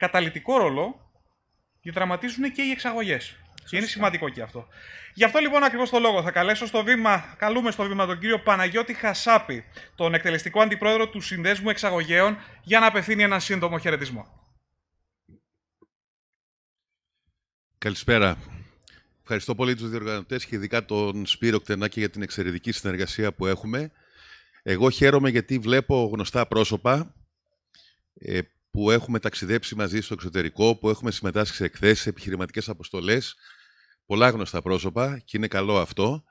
καταλητικό ρόλο διδραματίζουν και οι εξαγωγές. Και είναι σημαντικό και αυτό. Γι' αυτό λοιπόν ακριβώς το λόγο θα καλέσω στο βήμα, καλούμε στο βήμα τον κύριο Παναγιώτη Χασάπη, τον εκτελεστικό αντιπρόεδρο του Συνδέσμου Εξαγωγέων, για να απευθύνει ένα σύντομο χαιρετισμό. Καλησπέρα. Ευχαριστώ πολύ τους διοργανωτές και ειδικά τον Σπύρο Κτενάκη για την εξαιρετική συνεργασία που έχουμε. Εγώ χαίρομαι γιατί βλέπω γνωστά πρόσωπα ε, που έχουμε ταξιδέψει μαζί στο εξωτερικό, που έχουμε συμμετάσχει σε εκθέσεις, επιχειρηματικές αποστολές, πολλά γνωστά πρόσωπα και είναι καλό αυτό.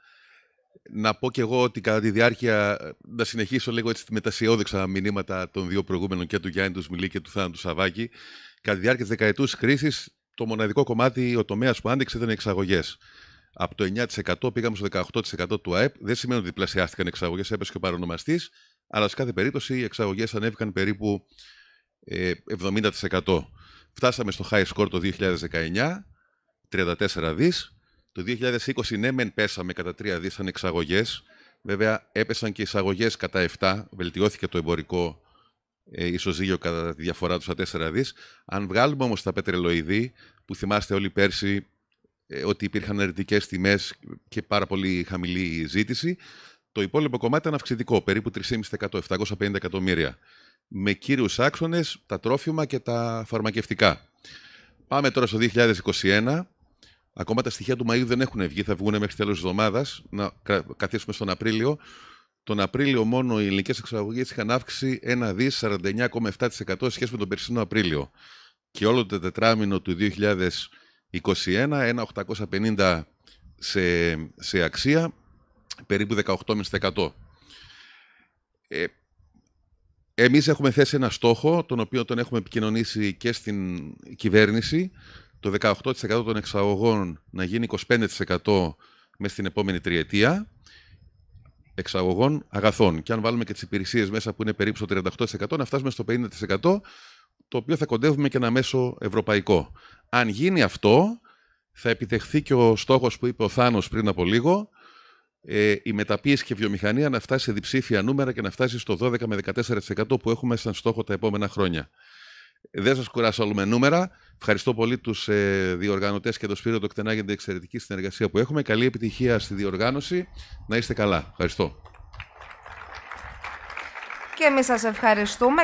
Να πω και εγώ ότι κατά τη διάρκεια, να συνεχίσω λίγο έτσι με τα σιώδεξα μηνύματα των δύο προηγούμενων και του Γιάννη του και του Θάνατου Σαβάκη, κατά τη διάρκεια της δεκαετούς κρίσης, το μοναδικό κομμάτι, ο τομέας που άντεξε ήταν οι εξαγωγές. Από το 9% πήγαμε στο 18% του ΑΕΠ. Δεν σημαίνει ότι διπλασιάστηκαν οι εξαγωγές, έπεσε και ο παρονομαστής, αλλά σε κάθε περίπτωση οι εξαγωγές ανέβηκαν περίπου 70%. Φτάσαμε στο high score το 2019, 34 δις. Το 2020 ναι μεν πέσαμε κατά 3 δις σαν εξαγωγές. Βέβαια έπεσαν και οι εισαγωγές κατά 7, βελτιώθηκε το εμπορικό ε, ισοζύγιο κατά τη διαφορά τους στα 4 δις. Αν βγάλουμε όμως τα πετρελοειδή, που θυμάστε όλοι πέρσι ε, ότι υπήρχαν αρνητικές τιμές και πάρα πολύ χαμηλή ζήτηση, το υπόλοιπο κομμάτι ήταν αυξητικό, περίπου 3,5%, 750 εκατομμύρια με κύριους άξονες τα τρόφιμα και τα φαρμακευτικά. Πάμε τώρα στο 2021. Ακόμα τα στοιχεία του Μαΐου δεν έχουν βγει, θα βγουν μέχρι τέλος της εβδομάδας. Να καθίσουμε στον Απρίλιο. Τον Απρίλιο μόνο οι ελληνικές εξαγωγές είχαν αύξηση 1 δι 49,7% σε σχέση με τον περσινό Απρίλιο. Και όλο το τετράμινο του 2021, 1,850 σε, σε αξία, περίπου 18,5%. Ε, εμείς έχουμε θέσει ένα στόχο, τον οποίο τον έχουμε επικοινωνήσει και στην κυβέρνηση, το 18% των εξαγωγών να γίνει 25% μέσα στην επόμενη τριετία εξαγωγών αγαθών. Και αν βάλουμε και τις υπηρεσίες μέσα που είναι περίπου στο 38%, να φτάσουμε στο 50%, το οποίο θα κοντεύουμε και ένα μέσο ευρωπαϊκό. Αν γίνει αυτό, θα επιτευχθεί και ο στόχος που είπε ο Θάνος πριν από λίγο, ε, η μεταποίηση και η βιομηχανία να φτάσει σε διψήφια νούμερα και να φτάσει στο 12 με 14% που έχουμε σαν στόχο τα επόμενα χρόνια. Ε, δεν σας κουράσω όλο με νούμερα. Ευχαριστώ πολύ τους ε, διοργανωτές και τον Σπύρο Τοκτενά για την εξαιρετική συνεργασία που έχουμε. Καλή επιτυχία στη διοργάνωση. Να είστε καλά. Ευχαριστώ. Και σας ευχαριστούμε.